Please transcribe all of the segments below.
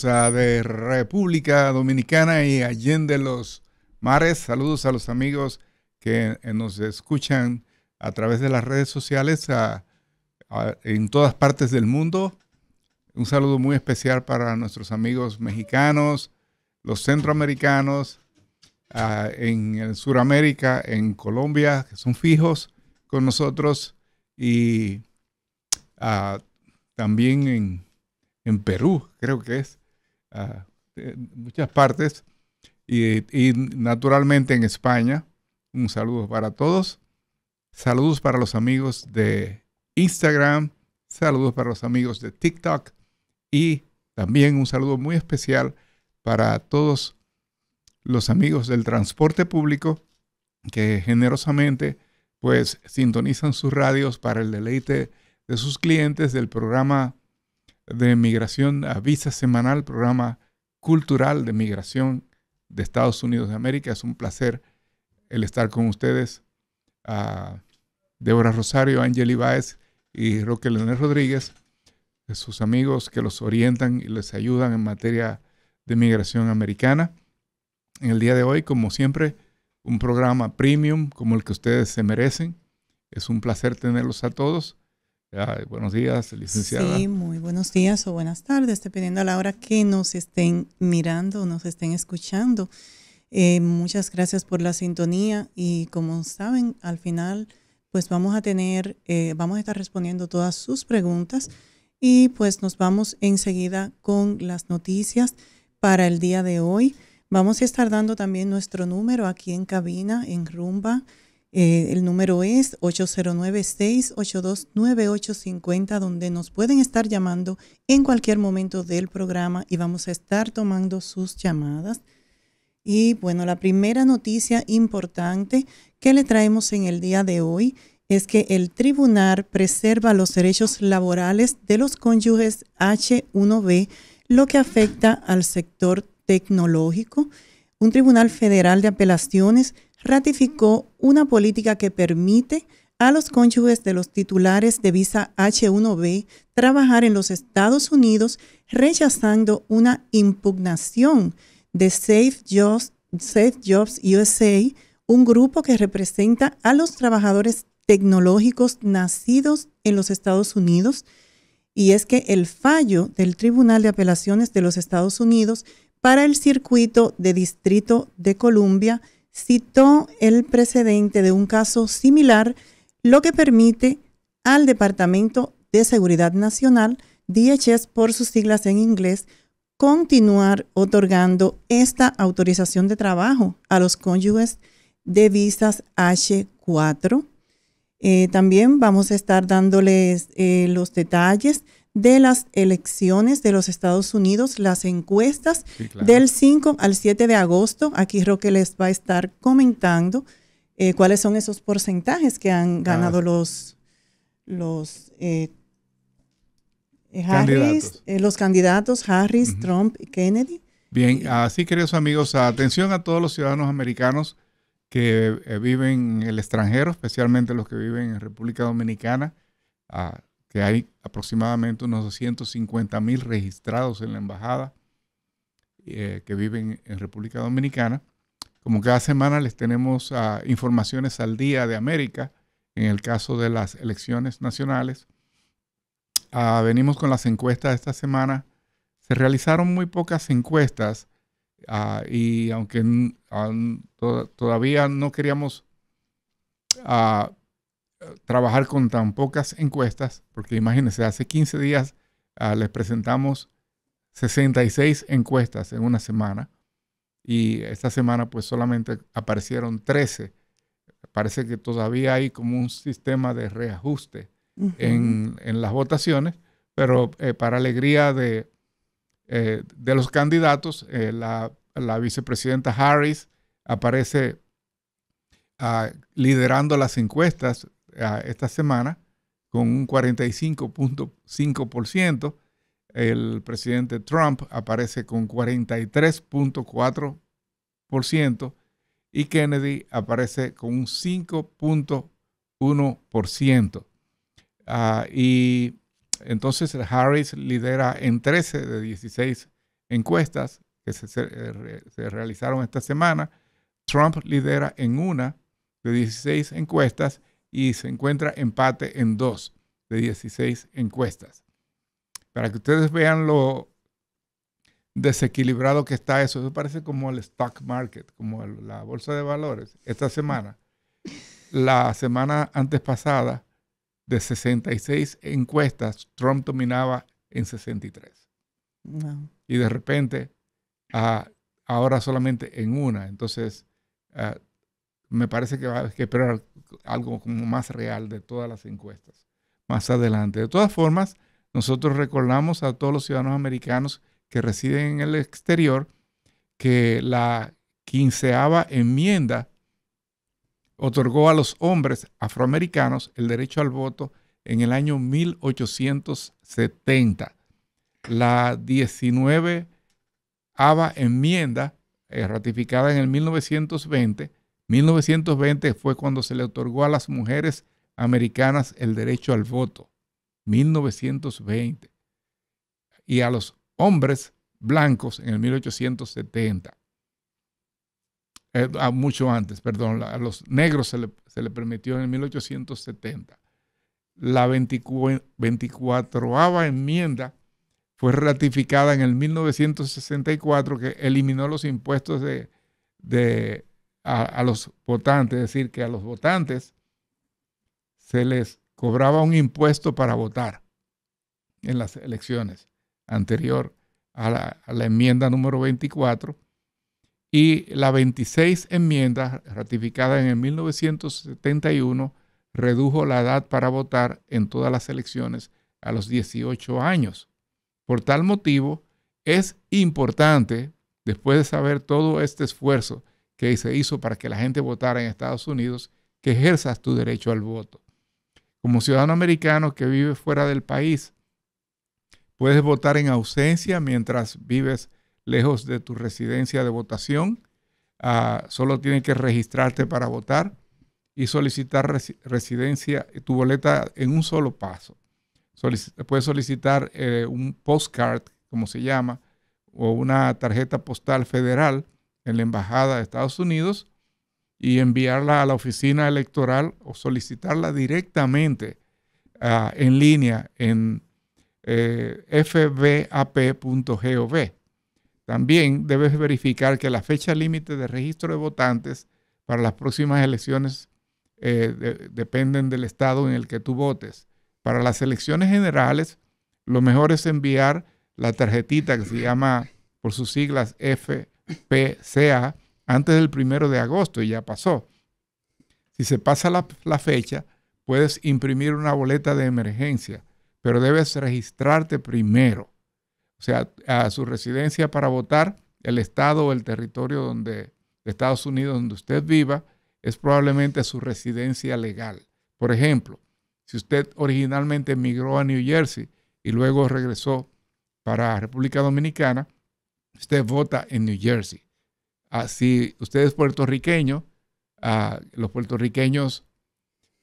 de República Dominicana y Allende los Mares. Saludos a los amigos que eh, nos escuchan a través de las redes sociales en todas partes del mundo. Un saludo muy especial para nuestros amigos mexicanos, los centroamericanos, ah, en Suramérica en Colombia, que son fijos con nosotros y ah, también en Perú, creo que es. Eh, muchas partes. Y, y, naturalmente en España, un saludo para todos. Saludos para los amigos de Instagram. Saludos para los amigos de TikTok. Y también un saludo muy especial para todos los amigos del transporte público que generosamente pues sintonizan sus radios para el deleite de sus clientes del programa de migración a visa semanal, programa cultural de migración de Estados Unidos de América. Es un placer el estar con ustedes. Deborah Débora Rosario, Ángel Ibáez y Roque Leonel Rodríguez, sus amigos que los orientan y les ayudan en materia de migración americana. En el día de hoy, como siempre, un programa premium como el que ustedes se merecen. Es un placer tenerlos a todos buenos días, licenciada. Sí, muy buenos días o buenas tardes, dependiendo a la hora que nos estén mirando, nos estén escuchando. Eh, muchas gracias por la sintonía y como saben, al final pues vamos a tener, eh, vamos a estar respondiendo todas sus preguntas y pues nos vamos enseguida con las noticias para el día de hoy. Vamos a estar dando también nuestro número aquí en cabina, en Rumba eh, el número es 809 682 donde nos pueden estar llamando en cualquier momento del programa y vamos a estar tomando sus llamadas. Y bueno, la primera noticia importante que le traemos en el día de hoy es que el tribunal preserva los derechos laborales de los cónyuges H1B, lo que afecta al sector tecnológico. Un tribunal federal de apelaciones ratificó una política que permite a los cónyuges de los titulares de visa H1B trabajar en los Estados Unidos, rechazando una impugnación de Safe Jobs, USA, un grupo que representa a los trabajadores tecnológicos nacidos en los Estados Unidos. Y es que el fallo del Tribunal de Apelaciones de los Estados Unidos para el circuito de Distrito de Columbia citó el precedente de un caso similar, lo que permite al Departamento de Seguridad Nacional, DHS por sus siglas en inglés, continuar otorgando esta autorización de trabajo a los cónyuges de visas H4. Eh, también vamos a estar dándoles eh, los detalles de las elecciones de los Estados Unidos, las encuestas del 5 al 7 de agosto. Aquí Roque les va a estar comentando eh, cuáles son esos porcentajes que han ganado los, los, eh, eh, candidatos. los candidatos Harris, Trump y Kennedy. Bien, así queridos amigos, atención a todos los ciudadanos americanos que viven en el extranjero, especialmente los que viven en República Dominicana. Ah, que hay aproximadamente unos 250 mil registrados en la embajada eh, que viven en República Dominicana. Como cada semana les tenemos ah, informaciones al día de América, en el caso de las elecciones nacionales. Ah, venimos con las encuestas de esta semana. Se realizaron muy pocas encuestas ah, y aunque todavía no queríamos trabajar con tan pocas encuestas, porque imagínense, hace 15 días ah, les presentamos 66 encuestas en una semana y esta semana pues solamente aparecieron 13. Parece que todavía hay como un sistema de reajuste en, las votaciones, pero eh, para alegría de, eh, de los candidatos, eh, la, vicepresidenta Harris aparece ah, liderando las encuestas esta semana con un 45.5%. El presidente Trump aparece con 43.4% y Kennedy aparece con un 5.1%. Ah, y entonces Harris lidera en 13 de 16 encuestas que eh, se realizaron esta semana. Trump lidera en una de 16 encuestas y se encuentra empate en dos de 16 encuestas. Para que ustedes vean lo desequilibrado que está eso, eso parece como el stock market, como la bolsa de valores. Esta semana, la semana antes pasada, de 66 encuestas, Trump dominaba en 63. Y de repente, ah, ahora solamente en una. Entonces, ah, me parece que va a esperar algo como más real de todas las encuestas más adelante. De todas formas, nosotros recordamos a todos los ciudadanos americanos que residen en el exterior que la quinceava enmienda otorgó a los hombres afroamericanos el derecho al voto en el año 1870. La 19 enmienda, eh, ratificada en el 1920, 1920 fue cuando se le otorgó a las mujeres americanas el derecho al voto. 1920. Y a los hombres blancos en el 1870. Eh, mucho antes, perdón. A los negros se le, permitió en el 1870. La 24, a enmienda fue ratificada en el 1964 que eliminó los impuestos de a, los votantes, es decir, que a los votantes se les cobraba un impuesto para votar en las elecciones anterior a la, a la, enmienda número 24 y la 26 enmienda ratificada en el 1971 redujo la edad para votar en todas las elecciones a los 18 años. Por tal motivo, es importante, después de saber todo este esfuerzo que se hizo para que la gente votara en Estados Unidos, que ejerzas tu derecho al voto. Como ciudadano americano que vive fuera del país, puedes votar en ausencia mientras vives lejos de tu residencia de votación. Ah, solo tienes que registrarte para votar y solicitar residencia, tu boleta en un solo paso. puedes solicitar eh, un postcard, como se llama, o una tarjeta postal federal en la Embajada de Estados Unidos y enviarla a la oficina electoral o solicitarla directamente ah, en línea en fvap.gov. Eh, fbap.gov. También debes verificar que la fecha límite de registro de votantes para las próximas elecciones eh, dependen del estado en el que tú votes. Para las elecciones generales, lo mejor es enviar la tarjetita que se llama por sus siglas F, PCA antes del primero de agosto y ya pasó. Si se pasa la, fecha, puedes imprimir una boleta de emergencia, pero debes registrarte primero. O sea, a su residencia para votar, el estado o el territorio donde, de Estados Unidos donde usted viva, es probablemente su residencia legal. Por ejemplo, si usted originalmente emigró a New Jersey y luego regresó para República Dominicana, usted vota en New Jersey. así ah, si usted es puertorriqueño, ah, los puertorriqueños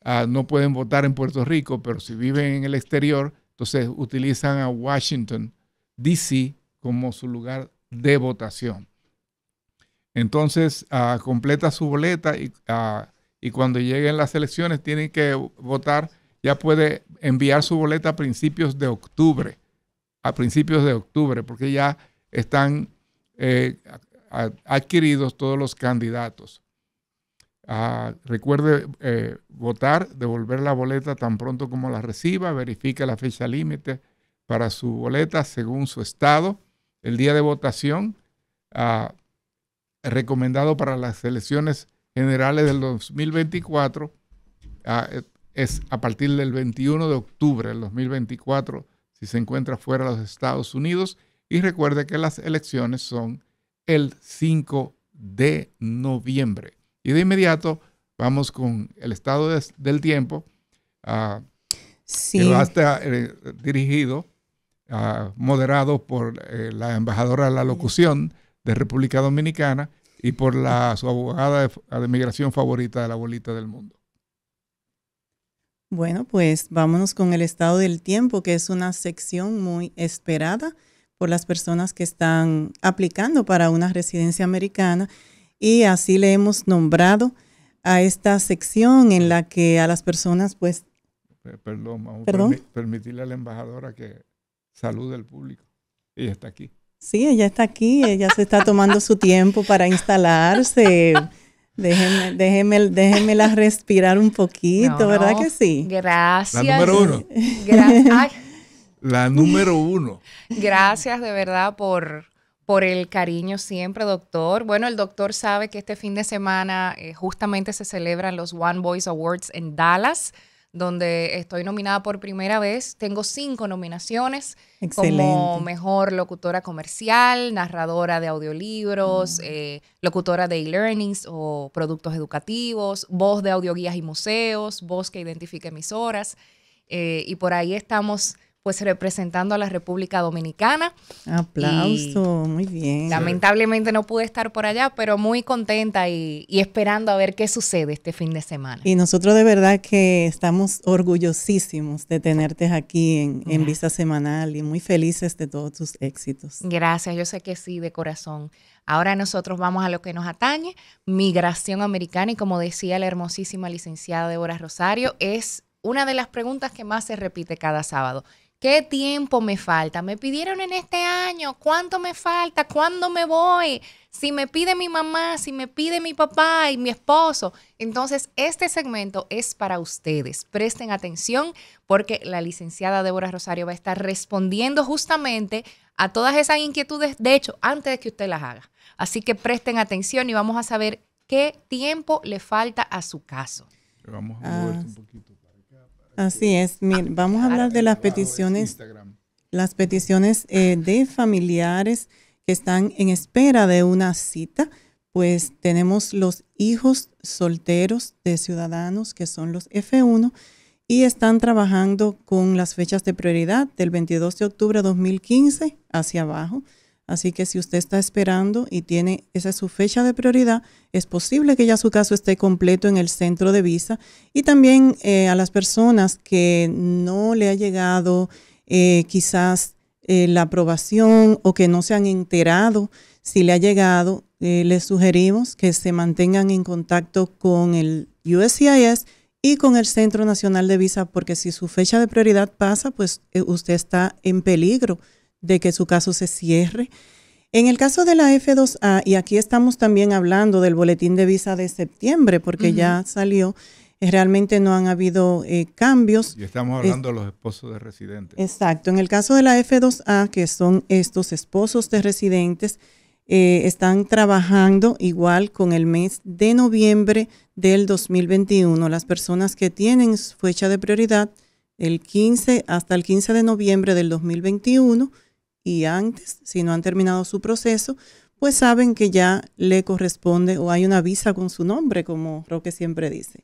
ah, no pueden votar en Puerto Rico, pero si viven en el exterior, entonces utilizan a Washington, D.C. como su lugar de votación. Entonces, completa su boleta y, y cuando lleguen las elecciones tienen que votar, ya puede enviar su boleta a principios de octubre, a principios de octubre, porque ya están eh, adquiridos todos los candidatos. Ah, recuerde eh, votar, devolver la boleta tan pronto como la reciba, verifica la fecha límite para su boleta según su estado, el día de votación, ah, recomendado para las elecciones generales del 2024, ah, es a partir del 21 de octubre del 2024, si se encuentra fuera de los Estados Unidos y recuerde que las elecciones son el 5 de noviembre. Y de inmediato vamos con el estado del tiempo ah, sí. a eh, dirigido, ah, moderado por eh, la embajadora de la locución de República Dominicana y por la, su abogada de, de migración favorita de la abuelita del mundo. Bueno, pues vámonos con el estado del tiempo, que es una sección muy esperada por las personas que están aplicando para una residencia americana y así le hemos nombrado a esta sección en la que a las personas pues... Perdón, vamos permitirle a la embajadora que salude al público. Ella está aquí. Sí, ella está aquí, ella se está tomando su tiempo para instalarse. Déjenme, déjenme, déjenmela respirar un poquito, ¿verdad que sí? Gracias. número uno. Gracias. La número uno. Gracias de verdad por, por el cariño siempre, doctor. Bueno, el doctor sabe que este fin de semana eh, justamente se celebran los One Voice Awards en Dallas, donde estoy nominada por primera vez. Tengo cinco nominaciones como mejor locutora comercial, narradora de audiolibros, mm. eh, locutora de e-learnings o productos educativos, voz de audioguías y museos, voz que identifique emisoras. Eh, y por ahí estamos pues representando a la República Dominicana. Aplauso, muy bien. Lamentablemente no pude estar por allá, pero muy contenta y, esperando a ver qué sucede este fin de semana. Y nosotros de verdad que estamos orgullosísimos de tenerte aquí en, en Vista Semanal y muy felices de todos tus éxitos. Gracias, yo sé que sí, de corazón. Ahora nosotros vamos a lo que nos atañe, migración americana y como decía la hermosísima licenciada Débora Rosario, es una de las preguntas que más se repite cada sábado. ¿Qué tiempo me falta? ¿Me pidieron en este año? ¿Cuánto me falta? ¿Cuándo me voy? Si me pide mi mamá, si me pide mi papá y mi esposo. Entonces, este segmento es para ustedes. Presten atención porque la licenciada Débora Rosario va a estar respondiendo justamente a todas esas inquietudes, de hecho, antes de que usted las haga. Así que presten atención y vamos a saber qué tiempo le falta a su caso. Vamos a ah, un poquito. Así es. mir, ah, vamos a hablar de las peticiones, las peticiones eh, de familiares que están en espera de una cita. Pues tenemos los hijos solteros de ciudadanos que son los F1 y están trabajando con las fechas de prioridad del 22 de octubre de 2015 hacia abajo Así que si usted está esperando y tiene esa su fecha de prioridad, es posible que ya su caso esté completo en el centro de visa. Y también eh, a las personas que no le ha llegado eh, quizás eh, la aprobación o que no se han enterado si le ha llegado, les sugerimos que se mantengan en contacto con el USCIS y con el Centro Nacional de Visa, porque si su fecha de prioridad pasa, pues usted está en peligro de que su caso se cierre. En el caso de la F2A, y aquí estamos también hablando del boletín de visa de septiembre, porque ya salió, eh, realmente no han habido eh, cambios. Y estamos hablando de los esposos de residentes. Exacto. En el caso de la F2A, que son estos esposos de residentes, eh, están trabajando igual con el mes de noviembre del 2021. Las personas que tienen fecha de prioridad, el 15 hasta el 15 de noviembre del 2021 y antes, si no han terminado su proceso, pues saben que ya le corresponde o hay una visa con su nombre, como Roque siempre dice.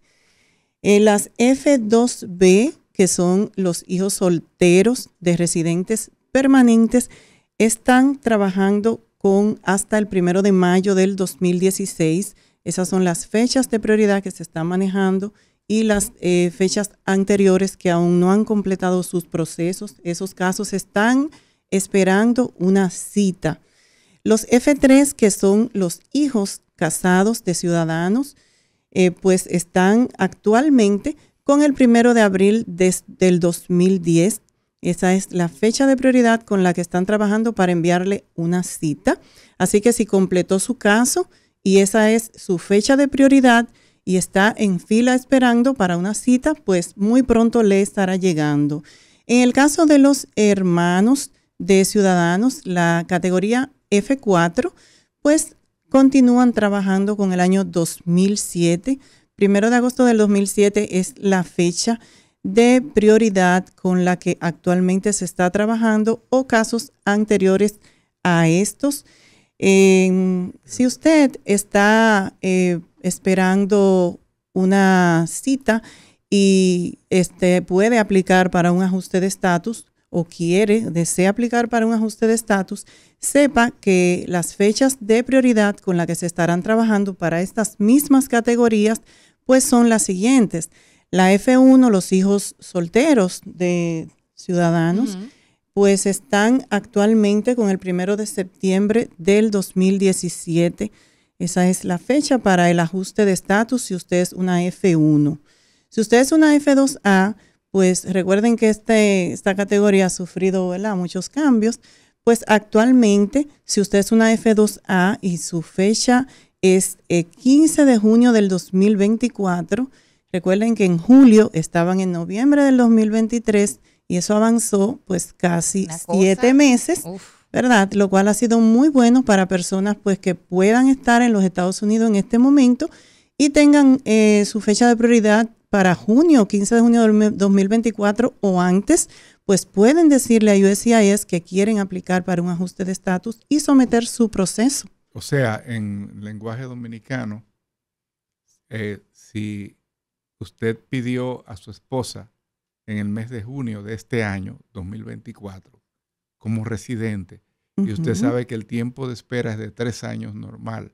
Eh, las F2B, que son los hijos solteros de residentes permanentes, están trabajando con hasta el primero de mayo del 2016. Esas son las fechas de prioridad que se están manejando y las eh, fechas anteriores que aún no han completado sus procesos. Esos casos están esperando una cita. Los F3, que son los hijos casados de ciudadanos, eh, pues están actualmente con el primero de abril del 2010. Esa es la fecha de prioridad con la que están trabajando para enviarle una cita. Así que si completó su caso y esa es su fecha de prioridad y está en fila esperando para una cita, pues muy pronto le estará llegando. En el caso de los hermanos, de Ciudadanos, la categoría F4, pues continúan trabajando con el año 2007. Primero de agosto del 2007 es la fecha de prioridad con la que actualmente se está trabajando o casos anteriores a estos. Eh, si usted está eh, esperando una cita y este, puede aplicar para un ajuste de estatus, o quiere, desea aplicar para un ajuste de estatus, sepa que las fechas de prioridad con las que se estarán trabajando para estas mismas categorías, pues son las siguientes. La F1, los hijos solteros de ciudadanos, pues están actualmente con el primero de septiembre del 2017. Esa es la fecha para el ajuste de estatus si usted es una F1. Si usted es una F2A, pues recuerden que este, esta categoría ha sufrido muchos cambios, pues actualmente si usted es una F2A y su fecha es el eh, 15 de junio del 2024, recuerden que en julio estaban en noviembre del 2023 y eso avanzó pues casi siete meses. ¿verdad? Lo cual ha sido muy bueno para personas pues que puedan estar en los Estados Unidos en este momento y tengan eh, su fecha de prioridad para junio, 15 de junio de 2024 o antes, pues pueden decirle a USCIS que quieren aplicar para un ajuste de estatus y someter su proceso. O sea, en lenguaje dominicano, eh, si usted pidió a su esposa en el mes de junio de este año, 2024, como residente, y usted sabe que el tiempo de espera es de tres años normal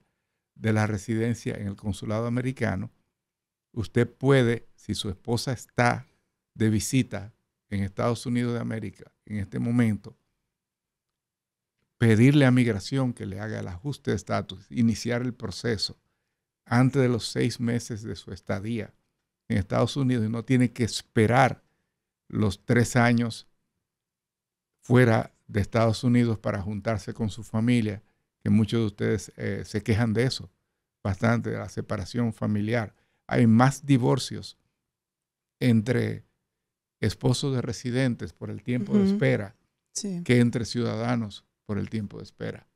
de la residencia en el consulado americano, usted puede si su esposa está de visita en Estados Unidos de América en este momento, pedirle a migración que le haga el ajuste de estatus, iniciar el proceso antes de los seis meses de su estadía en Estados Unidos y no tiene que esperar los tres años fuera de Estados Unidos para juntarse con su familia, que muchos de ustedes eh, se quejan de eso, bastante, de la separación familiar. Hay más divorcios entre esposos de residentes por el tiempo de espera que entre ciudadanos por el tiempo de espera.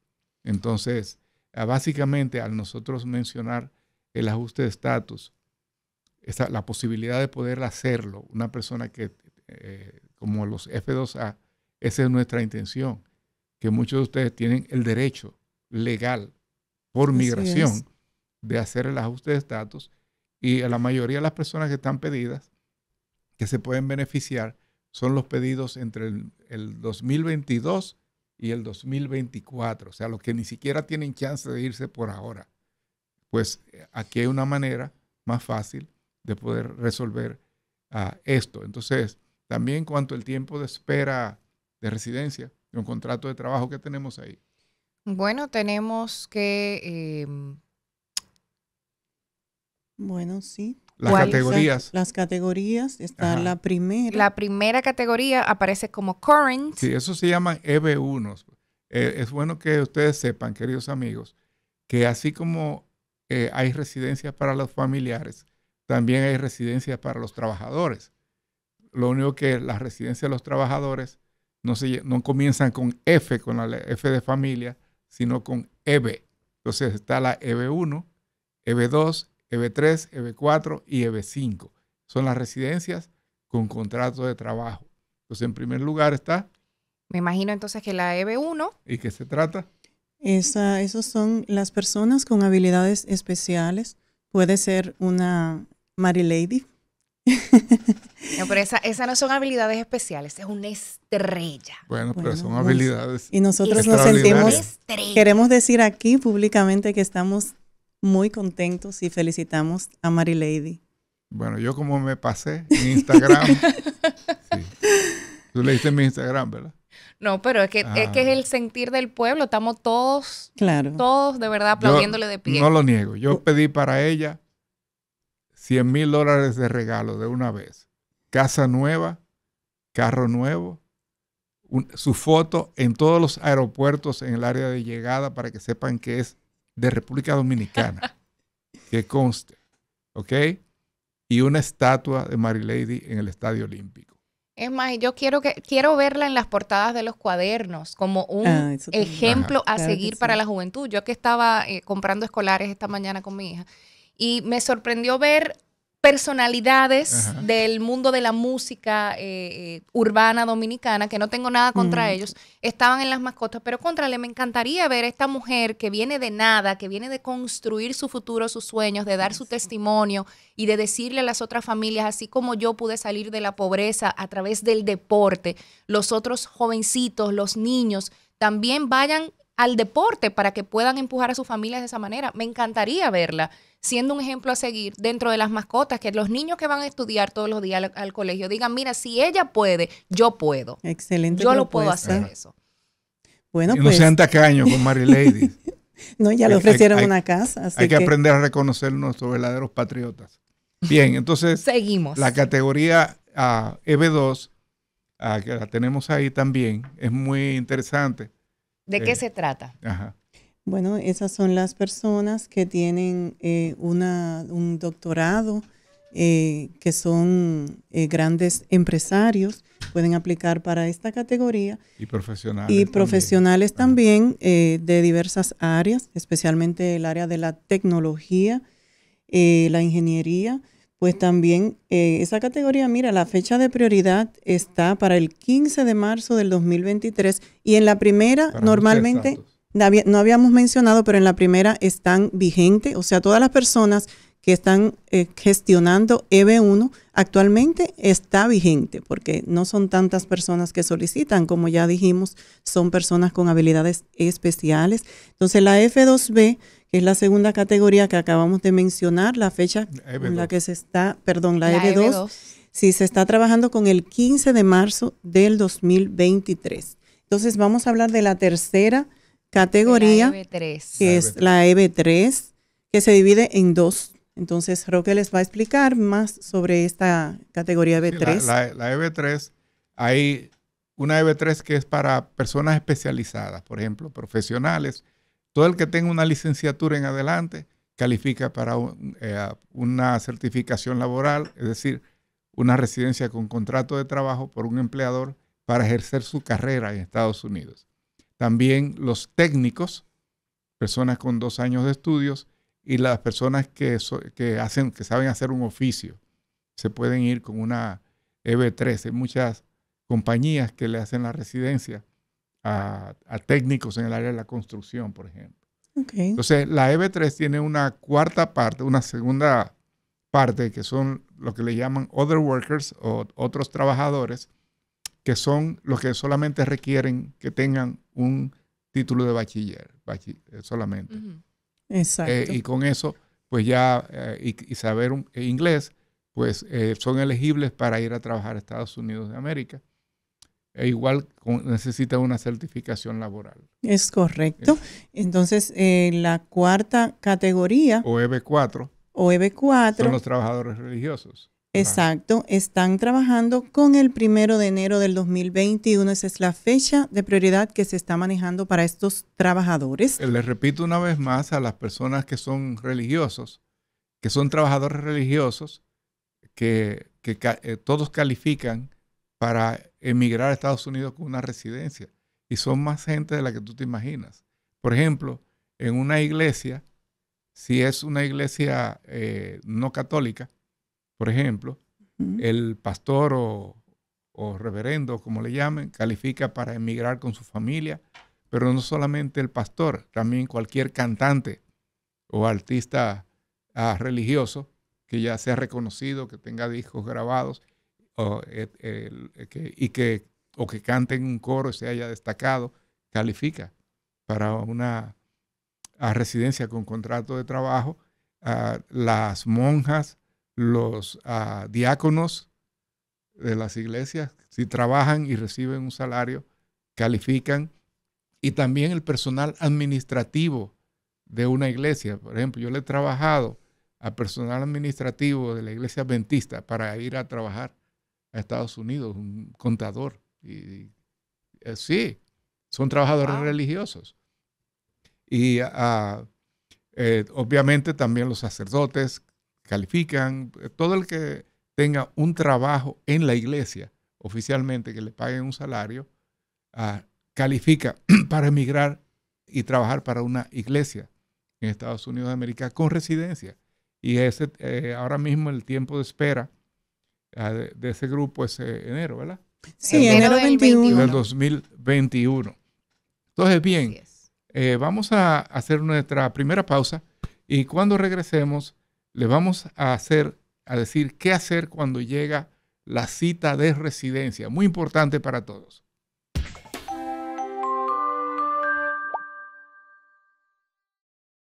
Entonces, ah, básicamente al nosotros mencionar el ajuste de estatus, la posibilidad de poder hacerlo, una persona que, eh, como los F2A, esa es nuestra intención, que muchos de ustedes tienen el derecho legal por migración de hacer el ajuste de estatus y a la mayoría de las personas que están pedidas que se pueden beneficiar son los pedidos entre el, 2022 y el 2024, o sea, los que ni siquiera tienen chance de irse por ahora. Pues eh, aquí hay una manera más fácil de poder resolver ah, esto. Entonces, también cuanto al tiempo de espera de residencia, de un contrato de trabajo que tenemos ahí. Bueno, tenemos que... Em, bueno, sí, las categorías. Las categorías, está la primera. La primera categoría aparece como current. Sí, eso se llama EB1. Eh, es bueno que ustedes sepan, queridos amigos, que así como eh, hay residencias para los familiares, también hay residencias para los trabajadores. Lo único que las residencias de los trabajadores no, no comienzan con F, con la F de familia, sino con EB. Entonces está la EB1, EB2 EB3, EB4 y EB5. Son las residencias con contrato de trabajo. Entonces, en primer lugar está... Me imagino entonces que la EB1. ¿Y qué se trata? Esas esos son las personas con habilidades especiales. Puede ser una Mary Lady. No, pero esas no son habilidades especiales, es una estrella. Bueno, pero son habilidades. Y nosotros nos sentimos, queremos decir aquí públicamente que estamos muy contentos y felicitamos a Mary Lady Bueno, yo como me pasé en Instagram. sí. Tú leíste mi Instagram, ¿verdad? No, pero es que, es el ah. sentir del pueblo. Estamos todos, todos de verdad aplaudiéndole de pie. No lo niego. Yo pedí para ella 100 mil dólares de regalo de una vez. Casa nueva, carro nuevo, su foto en todos los aeropuertos en el área de llegada para que sepan que es de República Dominicana, que conste, ¿ok? Y una estatua de Mary Lady en el Estadio Olímpico. Es más, yo quiero que quiero verla en las portadas de los cuadernos como un ah, ejemplo a seguir para la juventud. Yo que estaba eh, comprando escolares esta mañana con mi hija y me sorprendió ver personalidades del mundo de la música eh, eh, urbana dominicana, que no tengo nada contra mm. ellos, estaban en las mascotas, pero contra le me encantaría ver a esta mujer que viene de nada, que viene de construir su futuro, sus sueños, de dar su testimonio y de decirle a las otras familias, así como yo pude salir de la pobreza a través del deporte, los otros jovencitos, los niños, también vayan al deporte para que puedan empujar a sus familias de esa manera. Me encantaría verla siendo un ejemplo a seguir dentro de las mascotas, que los niños que van a estudiar todos los días al, colegio digan, mira, si ella puede, yo puedo. Excelente. Yo lo puedo hacer eso. Bueno, y no pues. sean tacaños con Mary Lady. no, ya le ofrecieron una casa. hay que, aprender a reconocer nuestros verdaderos patriotas. Bien, entonces. Seguimos. La categoría a EB2, ah, que la tenemos ahí también, es muy interesante ¿De qué eh, se trata? Bueno, esas son las personas que tienen eh, un doctorado, eh, que son grandes empresarios, pueden aplicar para esta categoría. Y profesionales. Y profesionales también de diversas áreas, especialmente el área de la tecnología, la ingeniería, pues también eh, esa categoría, mira, la fecha de prioridad está para el 15 de marzo del 2023 y en la primera normalmente no habíamos mencionado, pero en la primera están vigentes, o sea, todas las personas que están eh, gestionando EB1 actualmente está vigente, porque no son tantas personas que solicitan, como ya dijimos, son personas con habilidades especiales. Entonces, la F2B es la segunda categoría que acabamos de mencionar, la fecha en la e que se está, perdón, la, eb 2 e sí, se está trabajando con el 15 de marzo del 2023. Entonces vamos a hablar de la tercera categoría, e que es la EB3, que se divide en dos. Entonces Roque les va a explicar más sobre esta categoría EB3. la EB3, hay una EB3 que es para personas especializadas, por ejemplo, profesionales, todo el que tenga una licenciatura en adelante califica para eh, una certificación laboral, es decir, una residencia con contrato de trabajo por un empleador para ejercer su carrera en Estados Unidos. También los técnicos, personas con dos años de estudios, y las personas que, hacen, que saben hacer un oficio. Se pueden ir con una eb 13 Hay muchas compañías que le hacen la residencia a, técnicos en el área de la construcción, por ejemplo. Entonces, la EB3 tiene una cuarta parte, una segunda parte, que son lo que le llaman other workers o otros trabajadores, que son los que solamente requieren que tengan un título de bachiller, eh, solamente. Exacto. Eh, y con eso, pues ya, eh, y, saber inglés, pues son elegibles para ir a trabajar a Estados Unidos de América. E igual necesita una certificación laboral. Es correcto. Entonces, eh, la cuarta categoría. O EB4. O EB4. Son los trabajadores religiosos. Exacto, están trabajando con el primero de enero del 2021. Esa es la fecha de prioridad que se está manejando para estos trabajadores. Eh, les repito una vez más a las personas que son religiosos, que son trabajadores religiosos, que, eh, todos califican para emigrar a Estados Unidos con una residencia. Y son más gente de la que tú te imaginas. Por ejemplo, en una iglesia, si es una iglesia eh, no católica, por ejemplo, el pastor o, reverendo, como le llamen, califica para emigrar con su familia, pero no solamente el pastor, también cualquier cantante o artista ah, religioso que ya sea reconocido, que tenga discos grabados, o, eh, eh, que, y que, que cante en un coro y se haya destacado, califica para una residencia con contrato de trabajo, a las monjas, los diáconos de las iglesias, si trabajan y reciben un salario, califican, y también el personal administrativo de una iglesia. Por ejemplo, yo le he trabajado a personal administrativo de la iglesia adventista para ir a trabajar Estados Unidos, un contador. Y, eh, sí, son trabajadores religiosos. Y ah, eh, obviamente también los sacerdotes califican, eh, todo el que tenga un trabajo en la iglesia oficialmente, que le paguen un salario, ah, califica para emigrar y trabajar para una iglesia en Estados Unidos de América con residencia. Y ese, ahora mismo el tiempo de espera de ese grupo ese enero, ¿verdad? Sí, enero, Del 2021. Entonces, bien, eh, vamos a hacer nuestra primera pausa y cuando regresemos le vamos a hacer, a decir qué hacer cuando llega la cita de residencia. Muy importante para todos.